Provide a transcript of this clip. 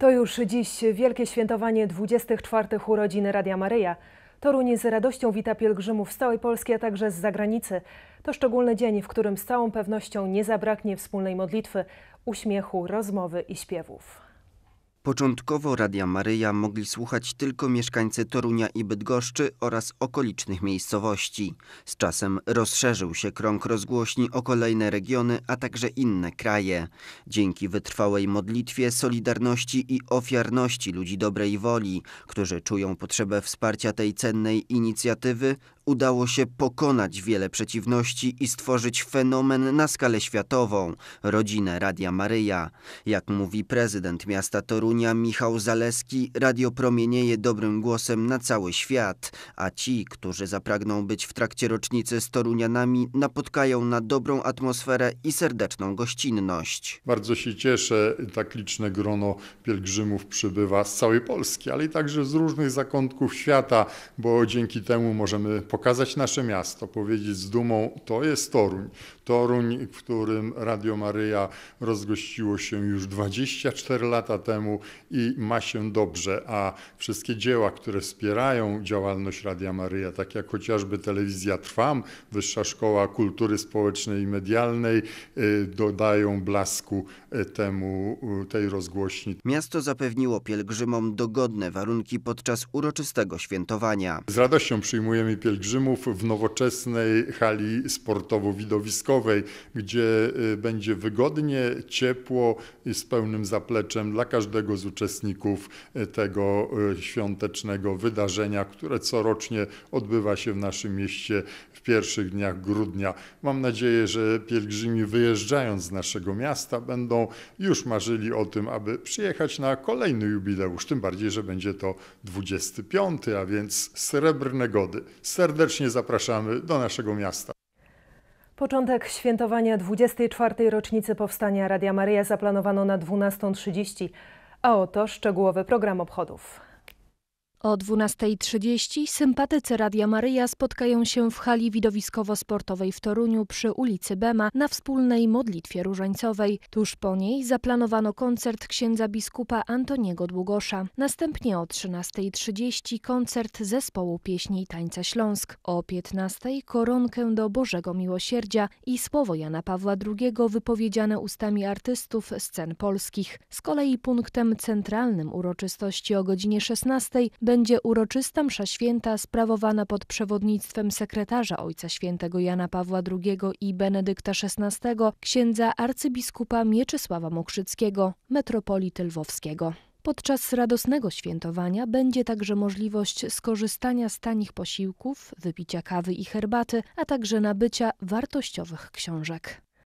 To już dziś wielkie świętowanie 24. urodzin Radia Maryja. Toruń z radością wita pielgrzymów z całej Polski, a także z zagranicy. To szczególny dzień, w którym z całą pewnością nie zabraknie wspólnej modlitwy, uśmiechu, rozmowy i śpiewów. Początkowo Radia Maryja mogli słuchać tylko mieszkańcy Torunia i Bydgoszczy oraz okolicznych miejscowości. Z czasem rozszerzył się krąg rozgłośni o kolejne regiony, a także inne kraje. Dzięki wytrwałej modlitwie, solidarności i ofiarności ludzi dobrej woli, którzy czują potrzebę wsparcia tej cennej inicjatywy, udało się pokonać wiele przeciwności i stworzyć fenomen na skalę światową rodzinę Radia Maryja. Jak mówi prezydent miasta Torunia Michał Zaleski, radio promienieje dobrym głosem na cały świat, a ci, którzy zapragną być w trakcie rocznicy z Torunianami, napotkają na dobrą atmosferę i serdeczną gościnność. Bardzo się cieszę, tak liczne grono pielgrzymów przybywa z całej Polski, ale i także z różnych zakątków świata, bo dzięki temu możemy pokazać nasze miasto, powiedzieć z dumą, to jest Toruń. Toruń, w którym Radio Maryja rozgościło się już 24 lata temu i ma się dobrze, a wszystkie dzieła, które wspierają działalność Radia Maryja, tak jak chociażby Telewizja Trwam, Wyższa Szkoła Kultury Społecznej i Medialnej, y, dodają blasku y, temu, y, tej rozgłośni. Miasto zapewniło pielgrzymom dogodne warunki podczas uroczystego świętowania. Z radością przyjmujemy pielgrzymów pielgrzymów w nowoczesnej hali sportowo-widowiskowej, gdzie y, będzie wygodnie, ciepło i z pełnym zapleczem dla każdego z uczestników y, tego y, świątecznego wydarzenia, które corocznie odbywa się w naszym mieście w pierwszych dniach grudnia. Mam nadzieję, że pielgrzymi wyjeżdżając z naszego miasta będą już marzyli o tym, aby przyjechać na kolejny jubileusz, tym bardziej, że będzie to 25, a więc srebrne gody. Srebrne serdecznie zapraszamy do naszego miasta. Początek świętowania 24. rocznicy powstania Radia Maryja zaplanowano na 12.30, a oto szczegółowy program obchodów. O 12.30 sympatycy Radia Maryja spotkają się w hali widowiskowo-sportowej w Toruniu przy ulicy Bema na wspólnej modlitwie różańcowej. Tuż po niej zaplanowano koncert księdza biskupa Antoniego Długosza. Następnie o 13.30 koncert zespołu pieśni i tańca Śląsk. O 15.00 koronkę do Bożego Miłosierdzia i słowo Jana Pawła II wypowiedziane ustami artystów scen polskich. Z kolei punktem centralnym uroczystości o godzinie 16.00 będzie uroczysta msza święta sprawowana pod przewodnictwem sekretarza Ojca Świętego Jana Pawła II i Benedykta XVI, księdza arcybiskupa Mieczysława Mokrzyckiego, metropolity lwowskiego. Podczas radosnego świętowania będzie także możliwość skorzystania z tanich posiłków, wypicia kawy i herbaty, a także nabycia wartościowych książek.